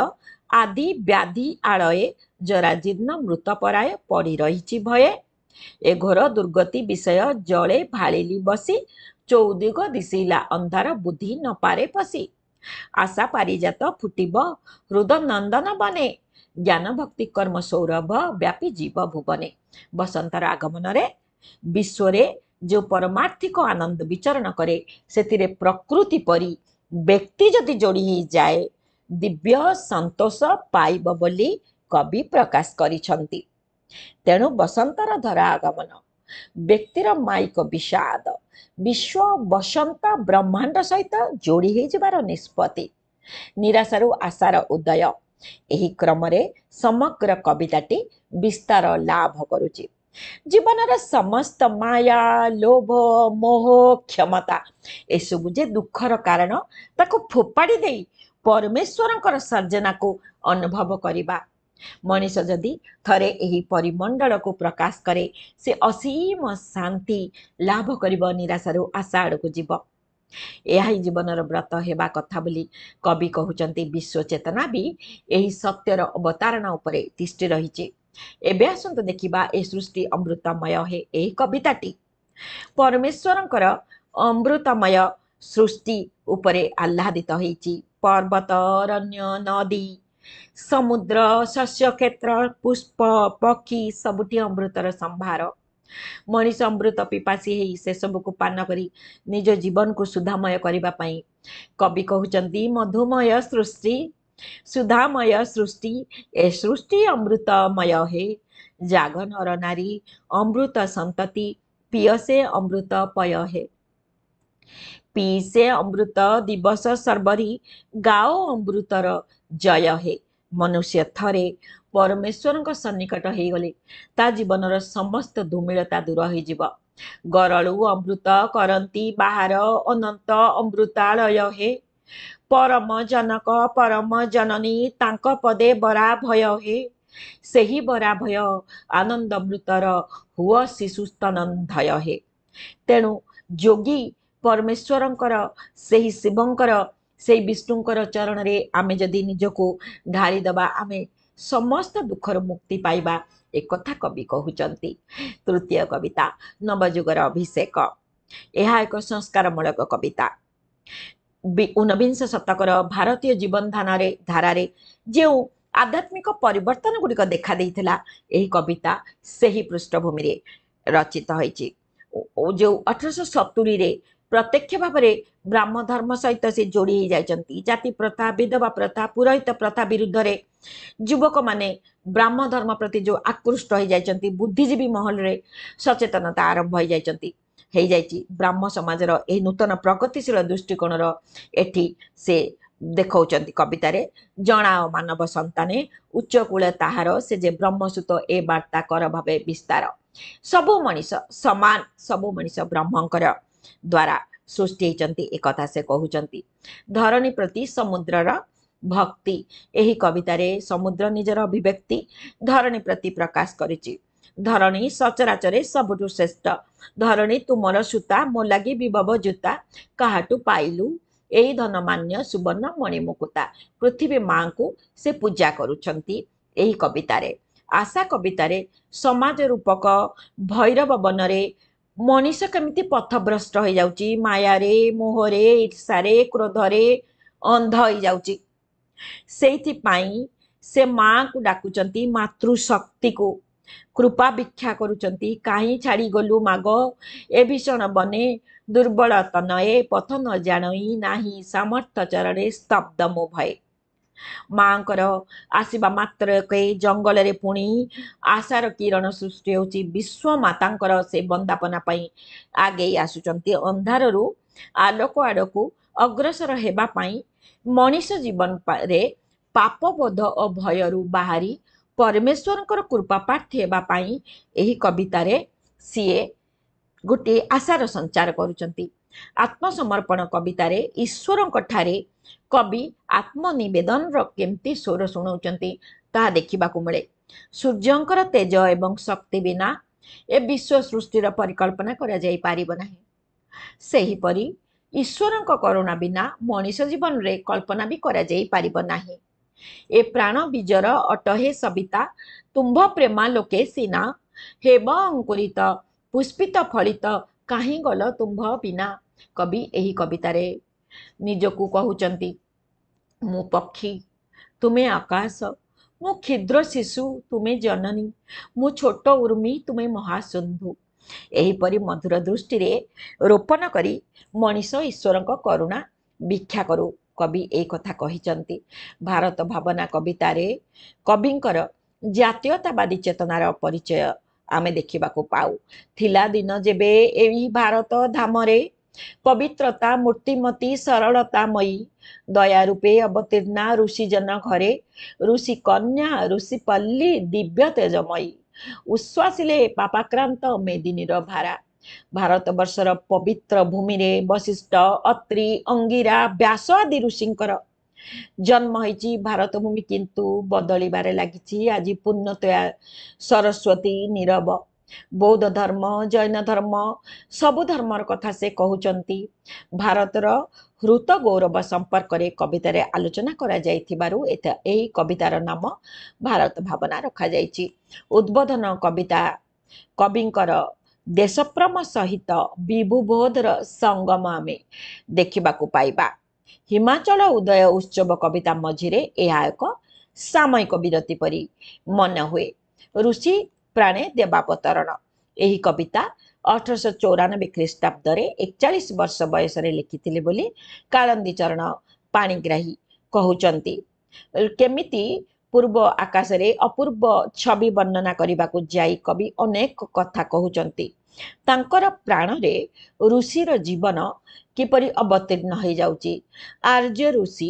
[SPEAKER 1] आदि व्याधि आलय जन मृत पराए पढिरहे ए घोर दुर्गति विषय जे भाडि बसि चौदिग दिशीला अंधार बुद्धि न पारे पशि आशा पारिजात फुटब हृद नंदन बने ज्ञान भक्ति कर्म सौरभ व्यापी जीव भुवन बसन्तर आगमन विश्वर जो परमार्थिक आनंद विचरण करे प्रकृति परी ବ୍ୟକ୍ତି ଯଦି ଯୋଡ଼ି ହୋଇଯାଏ ଦିବ୍ୟ ସନ୍ତୋଷ ପାଇବ ବୋଲି କବି ପ୍ରକାଶ କରିଛନ୍ତି ତେଣୁ ବସନ୍ତର ଧରା ଆଗମନ ବ୍ୟକ୍ତିର ମାଇକ ବିଷାଦ ବିଶ୍ୱ ବସନ୍ତ ବ୍ରହ୍ମାଣ୍ଡ ସହିତ ଯୋଡ଼ି ହୋଇଯିବାର ନିଷ୍ପତ୍ତି ନିରାଶାରୁ ଆଶାର ଉଦୟ ଏହି କ୍ରମରେ ସମଗ୍ର କବିତାଟି ବିସ୍ତାର ଲାଭ କରୁଛି ଜୀବନର ସମସ୍ତ ମାୟା ଲୋଭ ମୋହ କ୍ଷମତା ଏସବୁ ଯେ ଦୁଃଖର କାରଣ ତାକୁ ଫୋପାଡ଼ି ଦେଇ ପରମେଶ୍ୱରଙ୍କର ସର୍ଜନାକୁ ଅନୁଭବ କରିବା ମଣିଷ ଯଦି ଥରେ ଏହି ପରିମଣ୍ଡଳକୁ ପ୍ରକାଶ କରେ ସେ ଅସୀମ ଶାନ୍ତି ଲାଭ କରିବ ନିରାଶାରୁ ଆଶା ଆଡ଼କୁ ଯିବ ଏହା ହିଁ ଜୀବନର ବ୍ରତ ହେବା କଥା ବୋଲି କବି କହୁଛନ୍ତି ବିଶ୍ୱ ଚେତନା ବି ଏହି ସତ୍ୟର ଅବତାରଣା ଉପରେ ତିଷ୍ଠି ରହିଛି ଏବେ ଆସନ୍ତୁ ଦେଖିବା ଏ ସୃଷ୍ଟି ଅମୃତମୟ ଏହି କବିତାଟି ପରମେଶ୍ୱରଙ୍କର ଅମୃତମୟ ସୃଷ୍ଟି ଉପରେ ଆହ୍ଲାଦିତ ହେଇଛି ପର୍ବତ ଅରଣ୍ୟ ନଦୀ ସମୁଦ୍ର ଶସ୍ୟ କ୍ଷେତ୍ର ପୁଷ୍ପ ପକ୍ଷୀ ସବୁଠି ଅମୃତର ସମ୍ଭାର ମଣିଷ ଅମୃତ ପିପାସି ହେଇ ସେସବୁକୁ ପାନ କରି ନିଜ ଜୀବନକୁ ସୁଧାମୟ କରିବା ପାଇଁ କବି କହୁଛନ୍ତି ମଧୁମୟ ସୃଷ୍ଟି सुधामय सृष्टि ए सृष्टि अमृतमय हे जागन जागनर नारी अमृत सन्तति पियसे अमृत पय हे पिसे अमृत दिवस सर्वरी गाओ अमृतर जय हे मनुष्य थरे परमेश्वरको सन् निकटले ता जीवन र समस्त धुमिलता दूर है गरलु अमृत गरी बाहर अन्त अमृतालय हे ପରମ ଜନକ ପରମ ଜନନୀ ତାଙ୍କ ପଦେ ବରା ଭୟ ହେ ସେହି ବରା ଭୟ ଆନନ୍ଦ ମୃତର ହୁଅ ଶିଶୁ ଧୟ ହେ ତେଣୁ ଯୋଗୀ ପରମେଶ୍ୱରଙ୍କର ସେହି ଶିବଙ୍କର ସେହି ବିଷ୍ଣୁଙ୍କର ଚରଣରେ ଆମେ ଯଦି ନିଜକୁ ଢାଳିଦେବା ଆମେ ସମସ୍ତ ଦୁଃଖରୁ ମୁକ୍ତି ପାଇବା ଏକଥା କବି କହୁଛନ୍ତି ତୃତୀୟ କବିତା ନବଯୁଗର ଅଭିଷେକ ଏହା ଏକ ସଂସ୍କାରମୂଳକ କବିତା ঊনবিংশ শতকর ଭାରତୀୟ ଜୀବନଧାରାରେ ଧାରାରେ ଯେଉଁ ଆଧ୍ୟାତ୍ମିକ ପରିବର୍ତ୍ତନ ଗୁଡ଼ିକ ଦେଖାଦେଇଥିଲା ଏହି କବିତା ସେହି ପୃଷ୍ଠଭୂମିରେ ରଚିତ ହୋଇଛି ଯେଉଁ ଅଠରଶହ ସତୁରିରେ ପ୍ରତ୍ୟକ୍ଷ ଭାବରେ ବ୍ରାହ୍ମ ଧର୍ମ ସହିତ ସେ ଯୋଡ଼ି ହେଇଯାଇଛନ୍ତି ଜାତି ପ୍ରଥା ବିଧବା ପ୍ରଥା ପୁରୋହିତ ପ୍ରଥା ବିରୁଦ୍ଧରେ ଯୁବକମାନେ ବ୍ରାହ୍ମ ଧର୍ମ ପ୍ରତି ଯେଉଁ ଆକୃଷ୍ଟ ହୋଇଯାଇଛନ୍ତି ବୁଦ୍ଧିଜୀବୀ ମହଲରେ ସଚେତନତା ଆରମ୍ଭ ହୋଇଯାଇଛନ୍ତି ହେଇଯାଇଛି ବ୍ରାହ୍ମ ସମାଜର ଏହି ନୂତନ ପ୍ରଗତିଶୀଳ ଦୃଷ୍ଟିକୋଣର ଏଠି ସେ ଦେଖାଉଛନ୍ତି କବିତାରେ ଜଣାଅ ମାନବ ସନ୍ତାନେ ଉଚ୍ଚକୂଳ ତାହାର ସେ ଯେ ବ୍ରହ୍ମସୂତ ଏ ବାର୍ତ୍ତା କର ଭାବେ ବିସ୍ତାର ସବୁ ମଣିଷ ସମାନ ସବୁ ମଣିଷ ବ୍ରହ୍ମଙ୍କର ଦ୍ୱାରା ସୃଷ୍ଟି ହେଇଛନ୍ତି ଏ କଥା ସେ କହୁଛନ୍ତି ଧରଣୀ ପ୍ରତି ସମୁଦ୍ରର ଭକ୍ତି ଏହି କବିତାରେ ସମୁଦ୍ର ନିଜର ଅଭିବ୍ୟକ୍ତି ଧରଣୀ ପ୍ରତି ପ୍ରକାଶ କରିଛି ଧରଣୀ ସଚରାଚରେ ସବୁଠୁ ଶ୍ରେଷ୍ଠ ଧରଣୀ ତୁମର ସୂତା ମୋ ଲାଗି ବିଭବ ଜୁତା କାହାଠୁ ପାଇଲୁ ଏଇ ଧନମାନ୍ୟ ସୁବର୍ଣ୍ଣ ମଣିମୁକୁତା ପୃଥିବୀ ମାଙ୍କୁ ସେ ପୂଜା କରୁଛନ୍ତି ଏହି କବିତାରେ ଆଶା କବିତାରେ ସମାଜ ରୂପକ ଭୈରବ ବନରେ ମଣିଷ କେମିତି ପଥଭ୍ରଷ୍ଟ ହୋଇଯାଉଛି ମାୟାରେ ମୋହରେ ଈର୍ଷାରେ କ୍ରୋଧରେ ଅନ୍ଧ ହୋଇଯାଉଛି ସେଇଥିପାଇଁ ସେ ମାଆଙ୍କୁ ଡାକୁଛନ୍ତି ମାତୃଶକ୍ତିକୁ କୃପା ଭିକ୍ଷା କରୁଛନ୍ତି କାହିଁ ଛାଡ଼ିଗଲୁ ମାଗ ଏ ଭୀଷଣ ବନେ ଦୁର୍ବଳ ତନଏ ପଥ ନ ଜାଣଇ ନାହିଁ ସାମର୍ଥ୍ୟ ଚରରେ ସ୍ତବ୍ଧ ମୋ ଭଏ ମାଙ୍କର ଆସିବା ମାତ୍ରକେ ଜଙ୍ଗଲରେ ପୁଣି ଆଶାର କିରଣ ସୃଷ୍ଟି ହେଉଛି ବିଶ୍ୱମାତାଙ୍କର ସେ ବନ୍ଦାପନା ପାଇଁ ଆଗେଇ ଆସୁଛନ୍ତି ଅନ୍ଧାରରୁ ଆଲୋକ ଆଡ଼କୁ ଅଗ୍ରସର ହେବା ପାଇଁ ମଣିଷ ଜୀବନରେ ପାପବୋଧ ଓ ଭୟରୁ ବାହାରି ପରମେଶ୍ୱରଙ୍କର କୃପା ପ୍ରାର୍ଥୀ ହେବା ପାଇଁ ଏହି କବିତାରେ ସିଏ ଗୋଟିଏ ଆଶାର ସଞ୍ଚାର କରୁଛନ୍ତି ଆତ୍ମସମର୍ପଣ କବିତାରେ ଈଶ୍ୱରଙ୍କଠାରେ କବି ଆତ୍ମନିବେଦନର କେମିତି ସ୍ୱର ଶୁଣାଉଛନ୍ତି ତାହା ଦେଖିବାକୁ ମିଳେ ସୂର୍ଯ୍ୟଙ୍କର ତେଜ ଏବଂ ଶକ୍ତି ବିନା ଏ ବିଶ୍ୱ ସୃଷ୍ଟିର ପରିକଳ୍ପନା କରାଯାଇପାରିବ ନାହିଁ ସେହିପରି ଈଶ୍ୱରଙ୍କ କରୁଣା ବିନା ମଣିଷ ଜୀବନରେ କଳ୍ପନା ବି କରାଯାଇପାରିବ ନାହିଁ ଏ ପ୍ରାଣ ବୀଜର ଅଟହେ ସବିତା ତୁମ୍ଭ ପ୍ରେମା ଲୋକେ ସିନା ହେବ ଅଙ୍କୁରିତ ପୁଷ୍ପିତ ଫଳିତ କାହିଁ ଗଲ ତୁମ୍ଭ ବିନା କବି ଏହି କବିତାରେ ନିଜକୁ କହୁଛନ୍ତି ମୁଁ ପକ୍ଷୀ ତୁମେ ଆକାଶ ମୁଁ କ୍ଷୁଦ୍ର ଶିଶୁ ତୁମେ ଜନନୀ ମୁଁ ଛୋଟ ଉର୍ମି ତୁମେ ମହାସିନ୍ଧୁ ଏହିପରି ମଧୁର ଦୃଷ୍ଟିରେ ରୋପଣ କରି ମଣିଷ ଈଶ୍ୱରଙ୍କ କରୁଣା ଭିକ୍ଷା କରୁ କବି ଏ କଥା କହିଛନ୍ତି ଭାରତ ଭାବନା କବିତାରେ କବିଙ୍କର ଜାତୀୟତାବାଦୀ ଚେତନାର ପରିଚୟ ଆମେ ଦେଖିବାକୁ ପାଉ ଥିଲା ଦିନ ଯେବେ ଏହି ଭାରତ ଧାମରେ ପବିତ୍ରତା ମୂର୍ତ୍ତିମତୀ ସରଳତାମୟୀ ଦୟା ରୂପେ ଅବତୀର୍ଣ୍ଣା ଋଷିଜନ ଘରେ ଋଷି କନ୍ୟା ଋଷିପଲ୍ଲୀ ଦିବ୍ୟ ତେଜମୟୀ ଉଶ୍ୱାସିଲେ ପାପାକ୍ରାନ୍ତ ମେଦିନୀର ଭାରା ଭାରତବର୍ଷର ପବିତ୍ର ଭୂମିରେ ବଶିଷ୍ଠ ଅତ୍ରି ଅଙ୍ଗିରା ବ୍ୟାସ ଆଦି ଋଷିଙ୍କର ଜନ୍ମ ହେଇଛି ଭାରତ ଭୂମି କିନ୍ତୁ ବଦଳିବାରେ ଲାଗିଛି ଆଜି ପୂର୍ଣ୍ଣତୟା ସରସ୍ଵତୀ ନିରବ ବୌଦ୍ଧ ଧର୍ମ ଜୈନ ଧର୍ମ ସବୁ ଧର୍ମର କଥା ସେ କହୁଛନ୍ତି ଭାରତର ହୃତ ଗୌରବ ସମ୍ପର୍କରେ କବିତାରେ ଆଲୋଚନା କରାଯାଇଥିବାରୁ ଏହି କବିତାର ନାମ ଭାରତ ଭାବନା ରଖାଯାଇଛି ଉଦ୍ବୋଧନ କବିତା କବିଙ୍କର ଦେଶପ୍ରେମ ସହିତ ବିଭୁବୋଧର ସଙ୍ଗମ ଆମେ ଦେଖିବାକୁ ପାଇବା ହିମାଚଳ ଉଦୟ ଉତ୍ସବ କବିତା ମଝିରେ ଏହା ଏକ ସାମୟିକ ବିରତି ପରି ମନେ ହୁଏ ଋଷି ପ୍ରାଣେ ଦେବାବତରଣ ଏହି କବିତା ଅଠରଶହ ଚଉରାନବେ ଖ୍ରୀଷ୍ଟାବ୍ଦରେ ଏକଚାଳିଶ ବର୍ଷ ବୟସରେ ଲେଖିଥିଲେ ବୋଲି କାଳନ୍ଦୀ ଚରଣ ପାଣିଗ୍ରାହୀ କହୁଛନ୍ତି କେମିତି ପୂର୍ବ ଆକାଶରେ ଅପୂର୍ବ ଛବି ବର୍ଣ୍ଣନା କରିବାକୁ ଯାଇ କବି ଅନେକ କଥା କହୁଛନ୍ତି ତାଙ୍କର ପ୍ରାଣରେ ଋଷିର ଜୀବନ କିପରି ଅବତୀର୍ଣ୍ଣ ହୋଇଯାଉଛି ଆର୍ଯ୍ୟ ଋଷି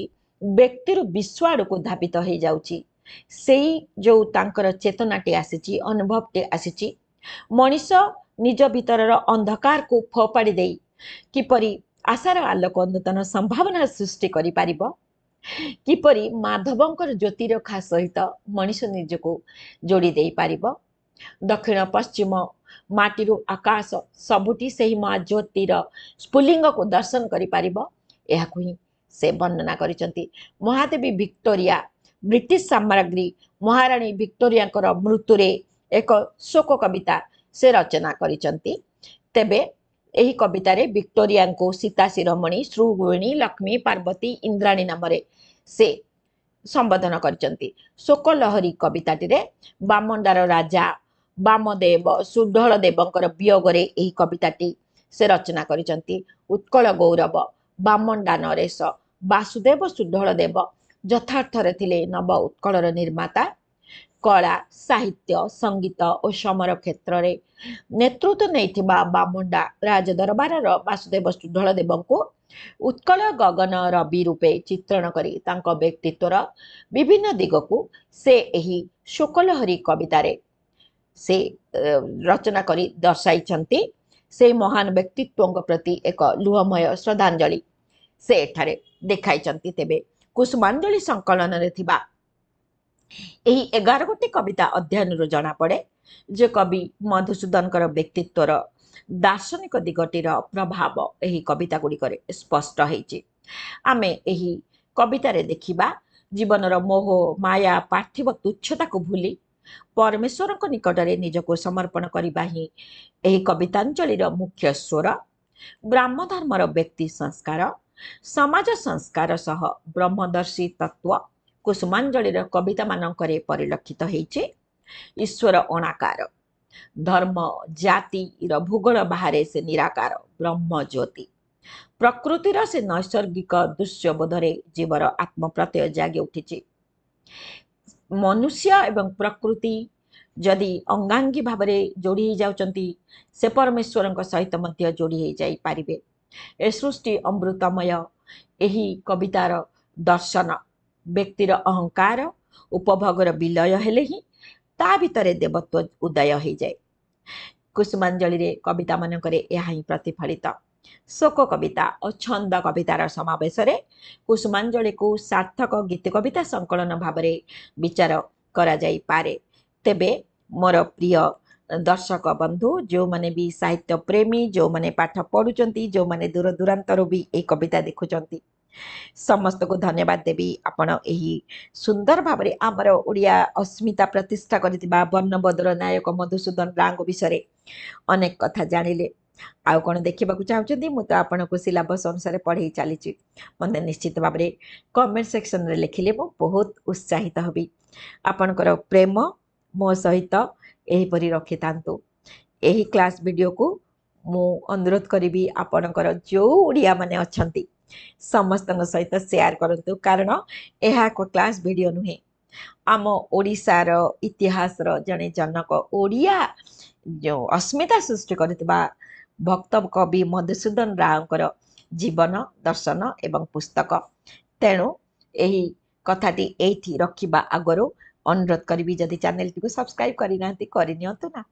[SPEAKER 1] ବ୍ୟକ୍ତିରୁ ବିଶ୍ୱ ଆଡ଼କୁ ଧାବିତ ହୋଇଯାଉଛି ସେଇ ଯେଉଁ ତାଙ୍କର ଚେତନାଟି ଆସିଛି ଅନୁଭବଟି ଆସିଛି ମଣିଷ ନିଜ ଭିତରର ଅନ୍ଧକାରକୁ ଫୋପାଡ଼ି ଦେଇ କିପରି ଆଶାର ଆଲୋକ ନୂତନ ସମ୍ଭାବନା ସୃଷ୍ଟି କରିପାରିବ କିପରି ମାଧବଙ୍କର ଜ୍ୟୋତିରଖା ସହିତ ମଣିଷ ନିଜକୁ ଯୋଡ଼ି ଦେଇପାରିବ ଦକ୍ଷିଣ ପଶ୍ଚିମ ମାଟିରୁ ଆକାଶ ସବୁଠି ସେହି ମା ଜ୍ୟୋତିର ସ୍ଫୁଲିଙ୍ଗକୁ ଦର୍ଶନ କରିପାରିବ ଏହାକୁ ହିଁ ସେ ବର୍ଣ୍ଣନା କରିଛନ୍ତି ମହାଦେବୀ ଭିକ୍ଟୋରିଆ ବ୍ରିଟିଶ ସାମ୍ରାଜ୍ଞୀ ମହାରାଣୀ ଭିକ୍ଟୋରିଆଙ୍କର ମୃତ୍ୟୁରେ ଏକ ଶୋକ କବିତା ସେ ରଚନା କରିଛନ୍ତି ତେବେ ଏହି କବିତାରେ ଭିକ୍ଟୋରିଆଙ୍କୁ ସୀତା ଶିରୋମଣି ଶ୍ରୀଗୁଣୀ ଲକ୍ଷ୍ମୀ ପାର୍ବତୀ ଇନ୍ଦ୍ରାଣୀ ନାମରେ ସେ ସମ୍ବୋଧନ କରିଛନ୍ତି ଶୋକ ଲହରୀ କବିତାଟିରେ ବାମଣ୍ଡାର ରାଜା ବାମଦେବ ସୁଢଳ ଦେବଙ୍କର ବିୟୋଗରେ ଏହି କବିତାଟି ସେ ରଚନା କରିଛନ୍ତି ଉତ୍କଳ ଗୌରବ ବାମଣ୍ଡା ନରେଶ ବାସୁଦେବ ସୁଢଳ ଦେବ ଯଥାର୍ଥରେ ଥିଲେ ନବ ଉତ୍କଳର ନିର୍ମାତା କଳା ସାହିତ୍ୟ ସଙ୍ଗୀତ ଓ ସମର କ୍ଷେତ୍ରରେ ନେତୃତ୍ୱ ନେଇଥିବା ବାମୁଣ୍ଡା ରାଜଦରବାରର ବାସୁଦେବ ସୁଢଳ ଦେବଙ୍କୁ ଉତ୍କଳ ଗଗନ ରବି ରୂପେ ଚିତ୍ରଣ କରି ତାଙ୍କ ବ୍ୟକ୍ତିତ୍ୱର ବିଭିନ୍ନ ଦିଗକୁ ସେ ଏହି ଶୋକଲହରୀ କବିତାରେ ସେ ରଚନା କରି ଦର୍ଶାଇଛନ୍ତି ସେହି ମହାନ ବ୍ୟକ୍ତିତ୍ୱଙ୍କ ପ୍ରତି ଏକ ଲୁହମୟ ଶ୍ରଦ୍ଧାଞ୍ଜଳି ସେ ଏଠାରେ ଦେଖାଇଛନ୍ତି ତେବେ କୁସୁମାଞ୍ଜଳି ସଙ୍କଳନରେ ଥିବା ଏହି ଏଗାର ଗୋଟି କବିତା ଅଧ୍ୟୟନରୁ ଜଣାପଡ଼େ ଯେ କବି ମଧୁସୂଦନଙ୍କର ବ୍ୟକ୍ତିତ୍ୱର ଦାର୍ଶନିକ ଦିଗଟିର ପ୍ରଭାବ ଏହି କବିତା ଗୁଡ଼ିକରେ ସ୍ପଷ୍ଟ ହେଇଛି ଆମେ ଏହି କବିତାରେ ଦେଖିବା ଜୀବନର ମୋହ ମାୟା ପାର୍ଥିବ ତୁଚ୍ଛତାକୁ ଭୁଲି ପରମେଶ୍ୱରଙ୍କ ନିକଟରେ ନିଜକୁ ସମର୍ପଣ କରିବା ହିଁ ଏହି କବିତାଞ୍ଜଳିର ମୁଖ୍ୟ ସ୍ୱର ଧର୍ମର ବ୍ୟକ୍ତି ସଂସ୍କାର ସମାଜ ସଂସ୍କାର ସହ ବ୍ରହ୍ମଦର୍ଶୀ ତତ୍ତ୍ୱ କୁସୁମାଞ୍ଜଳିର କବିତାମାନଙ୍କରେ ପରିଲକ୍ଷିତ ହେଇଛି ଈଶ୍ୱର ଅଣାକାର ଧର୍ମ ଜାତିର ଭୂଗୋଳ ବାହାରେ ସେ ନିରାକାର ବ୍ରହ୍ମ ଜ୍ୟୋତି ପ୍ରକୃତିର ସେ ନୈସର୍ଗିକ ଦୃଶ୍ୟ ବୋଧରେ ଜୀବର ଆତ୍ମ ପ୍ରତ୍ୟୟ ଜାଗି ଉଠିଛି ମନୁଷ୍ୟ ଏବଂ ପ୍ରକୃତି ଯଦି ଅଙ୍ଗାଙ୍ଗୀ ଭାବରେ ଯୋଡ଼ି ହୋଇଯାଉଛନ୍ତି ସେ ପରମେଶ୍ୱରଙ୍କ ସହିତ ମଧ୍ୟ ଯୋଡ଼ି ହୋଇଯାଇପାରିବେ ଏ ସୃଷ୍ଟି ଅମୃତମୟ ଏହି କବିତାର ଦର୍ଶନ ବ୍ୟକ୍ତିର ଅହଙ୍କାର ଉପଭୋଗର ବିଲୟ ହେଲେ ହିଁ ତା ଭିତରେ ଦେବତ୍ୱ ଉଦୟ ହୋଇଯାଏ କୁସୁମାଞ୍ଜଳିରେ କବିତାମାନଙ୍କରେ ଏହା ହିଁ ପ୍ରତିଫଳିତ ଶୋକ କବିତା ଓ ଛନ୍ଦ କବିତାର ସମାବେଶରେ କୁସୁମାଞ୍ଜଳିକୁ ସାର୍ଥକ ଗୀତ କବିତା ସଂକଳନ ଭାବରେ ବିଚାର କରାଯାଇପାରେ ତେବେ ମୋର ପ୍ରିୟ ଦର୍ଶକ ବନ୍ଧୁ ଯେଉଁମାନେ ବି ସାହିତ୍ୟ ପ୍ରେମୀ ଯେଉଁମାନେ ପାଠ ପଢ଼ୁଛନ୍ତି ଯେଉଁମାନେ ଦୂରଦୂରାନ୍ତରୁ ବି ଏହି କବିତା ଦେଖୁଛନ୍ତି ସମସ୍ତଙ୍କୁ ଧନ୍ୟବାଦ ଦେବି ଆପଣ ଏହି ସୁନ୍ଦର ଭାବରେ ଆମର ଓଡ଼ିଆ ଅସ୍ମିତା ପ୍ରତିଷ୍ଠା କରିଥିବା ବର୍ଣ୍ଣବଦର ନାୟକ ମଧୁସୂଦନ ରାଙ୍କ ବିଷୟରେ ଅନେକ କଥା ଜାଣିଲେ आउँ देखा म आपणको सिलेबस अनुसार पढे चाहिँ मन निश्चित भावी कमेन्ट सेक्सनले लेबो बहुत उत्साहित हबी आपणको प्रेम मकिथाँतु एही क्लास भिडियो मु अनुरोध गरी आपणको जो माने अछंती समस्त शेयर करंतु कारण क्लास भिडियो नुहेँ आम ओडार इतिहास र जने जनक जो अस्मिता सृष्टि गर्दा ଭକ୍ତ କବି ମଧୁସୂଦନ ରାଓଙ୍କର ଜୀବନ ଦର୍ଶନ ଏବଂ ପୁସ୍ତକ ତେଣୁ ଏହି କଥାଟି ଏଇଠି ରଖିବା ଆଗରୁ ଅନୁରୋଧ କରିବି ଯଦି ଚ୍ୟାନେଲଟିକୁ ସବସ୍କ୍ରାଇବ୍ କରିନାହାନ୍ତି କରିନିଅନ୍ତୁ ନା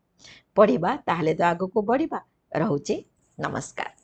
[SPEAKER 1] ପଢ଼ିବା ତାହେଲେ ତ ଆଗକୁ ବଢ଼ିବା ରହୁଛି ନମସ୍କାର